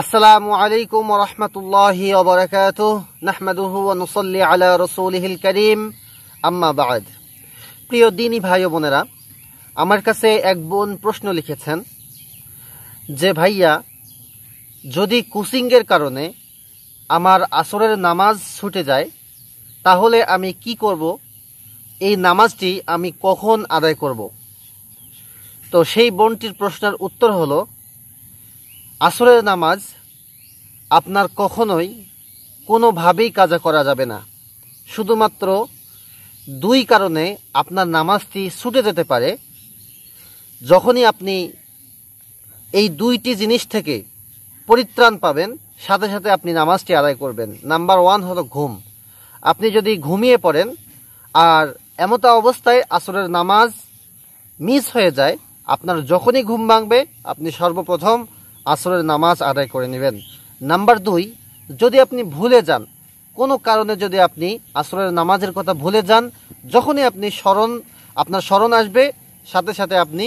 আসসালামু আলাইকুম রহমতুল্লাহি অবরাকাত নাহমাদুহু নসল্লি আলা রসুলহিল করিম আম্মা বাদ প্রিয় দিনী ভাই বোনেরা আমার কাছে এক বোন প্রশ্ন লিখেছেন যে ভাইয়া যদি কুসিংয়ের কারণে আমার আসরের নামাজ ছুটে যায় তাহলে আমি কি করব এই নামাজটি আমি কখন আদায় করব তো সেই বোনটির প্রশ্নের উত্তর হলো আসরের নামাজ আপনার কখনোই কোনোভাবেই কাজা করা যাবে না শুধুমাত্র দুই কারণে আপনার নামাজটি ছুটে যেতে পারে যখনই আপনি এই দুইটি জিনিস থেকে পরিত্রাণ পাবেন সাথে সাথে আপনি নামাজটি আদায় করবেন নাম্বার ওয়ান হলো ঘুম আপনি যদি ঘুমিয়ে পড়েন আর এমতো অবস্থায় আসরের নামাজ মিস হয়ে যায় আপনার যখনই ঘুম ভাঙবে আপনি সর্বপ্রথম আসরের নামাজ আদায় করে নেবেন নাম্বার দুই যদি আপনি ভুলে যান কোনো কারণে যদি আপনি আসরের নামাজের কথা ভুলে যান যখনই আপনি স্মরণ আপনার স্মরণ আসবে সাথে সাথে আপনি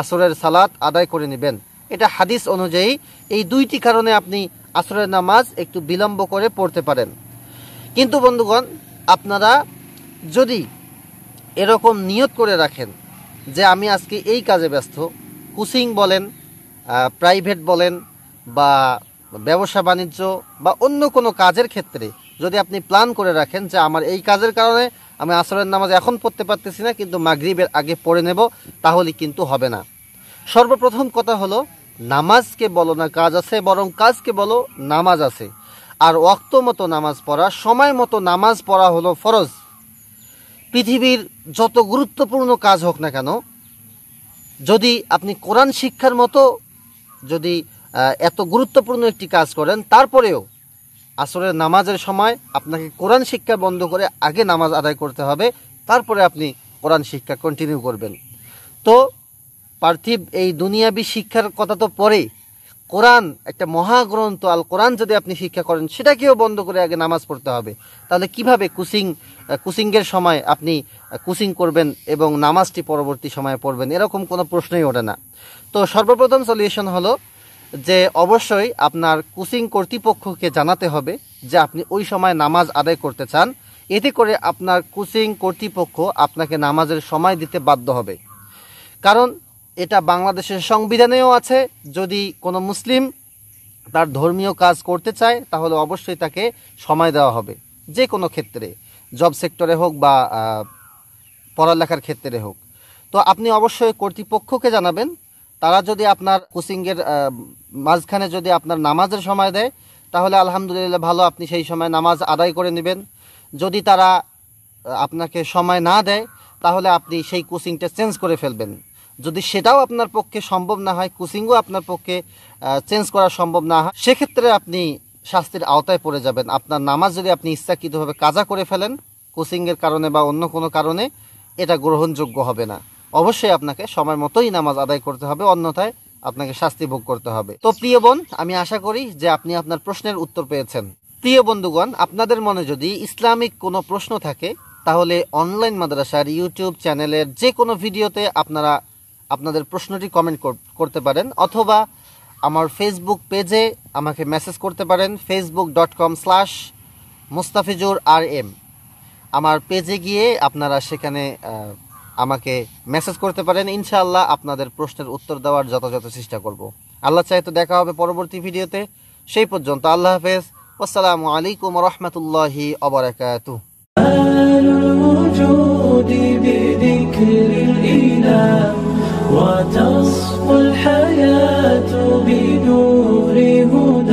আসরের সালাত আদায় করে নেবেন এটা হাদিস অনুযায়ী এই দুইটি কারণে আপনি আসরের নামাজ একটু বিলম্ব করে পড়তে পারেন কিন্তু বন্ধুগণ আপনারা যদি এরকম নিয়ত করে রাখেন যে আমি আজকে এই কাজে ব্যস্ত কুসিং বলেন প্রাইভেট বলেন বা ব্যবসা বাণিজ্য বা অন্য কোনো কাজের ক্ষেত্রে যদি আপনি প্ল্যান করে রাখেন যে আমার এই কাজের কারণে আমি আসরের নামাজ এখন পড়তে পারতেছি না কিন্তু মাগরিবের আগে পড়ে নেব তাহলে কিন্তু হবে না সর্বপ্রথম কথা হলো নামাজকে বলো না কাজ আছে বরং কাজকে বলো নামাজ আছে আর ওক্ত মতো নামাজ পড়া সময় মতো নামাজ পড়া হলো ফরজ পৃথিবীর যত গুরুত্বপূর্ণ কাজ হোক না কেন যদি আপনি কোরআন শিক্ষার মতো যদি এত গুরুত্বপূর্ণ একটি কাজ করেন তারপরেও আসরের নামাজের সময় আপনাকে কোরআন শিক্ষা বন্ধ করে আগে নামাজ আদায় করতে হবে তারপরে আপনি কোরআন শিক্ষা কন্টিনিউ করবেন তো পার্থিব এই দুনিয়াবী শিক্ষার কথা তো পরেই কোরআন একটা মহাগ্রন্থ আল কোরআন যদি আপনি শিক্ষা করেন সেটাকেও বন্ধ করে আগে নামাজ পড়তে হবে তাহলে কিভাবে কুসিং কুসিংয়ের সময় আপনি কুসিং করবেন এবং নামাজটি পরবর্তী সময়ে পড়বেন এরকম কোনো প্রশ্নই ওঠে না তো সর্বপ্রথম সলিউশন হলো যে অবশ্যই আপনার কোচিং কর্তৃপক্ষকে জানাতে হবে যে আপনি ওই সময় নামাজ আদায় করতে চান এতে করে আপনার কোচিং কর্তৃপক্ষ আপনাকে নামাজের সময় দিতে বাধ্য হবে কারণ এটা বাংলাদেশের সংবিধানেও আছে যদি কোনো মুসলিম তার ধর্মীয় কাজ করতে চায় তাহলে অবশ্যই তাকে সময় দেওয়া হবে যে কোনো ক্ষেত্রে জব সেক্টরে হোক বা পড়ালেখার ক্ষেত্রে হোক তো আপনি অবশ্যই কর্তৃপক্ষকে জানাবেন তারা যদি আপনার কোচিংয়ের মাঝখানে যদি আপনার নামাজের সময় দেয় তাহলে আলহামদুলিল্লাহ ভালো আপনি সেই সময় নামাজ আদায় করে নেবেন যদি তারা আপনাকে সময় না দেয় তাহলে আপনি সেই কোচিংটা চেঞ্জ করে ফেলবেন যদি সেটাও আপনার পক্ষে সম্ভব না হয় কোচিংও আপনার পক্ষে চেঞ্জ করা সম্ভব না হয় সেক্ষেত্রে আপনি শাস্তির আওতায় পড়ে যাবেন আপনার নামাজ যদি আপনি ইচ্ছাকৃতভাবে কাজা করে ফেলেন কোচিংয়ের কারণে বা অন্য কোনো কারণে এটা গ্রহণযোগ্য হবে না অবশ্যই আপনাকে সময় মতোই নামাজ আদায় করতে হবে অন্যথায় আপনাকে শাস্তি ভোগ করতে হবে তো প্রিয় বোন আমি আশা করি যে আপনি আপনার প্রশ্নের উত্তর পেয়েছেন প্রিয় বন্ধুগণ আপনাদের মনে যদি ইসলামিক কোনো প্রশ্ন থাকে তাহলে অনলাইন মাদ্রাসার ইউটিউব চ্যানেলের যে কোনো ভিডিওতে আপনারা আপনাদের প্রশ্নটি কমেন্ট করতে পারেন অথবা আমার ফেসবুক পেজে আমাকে মেসেজ করতে পারেন Facebook dot com slash Mustafizur R M আমার পেজে গিয়ে আপনারা সেখানে আমাকে মেসেজ করতে পারেন ইনশাআল্লাহ আপনাদের প্রশ্নের উত্তর দেওয়ার যথাযথ চেষ্টা করব আল্লাহ চাই তো দেখা হবে পরবর্তী ভিডিওতে সেই পর্যন্ত আল্লাহ হাফেজ আসসালামু আলাইকুম রহমতুল্লাহি অবরাকাতু بذكر الإله وتصفو الحياة بنور هدى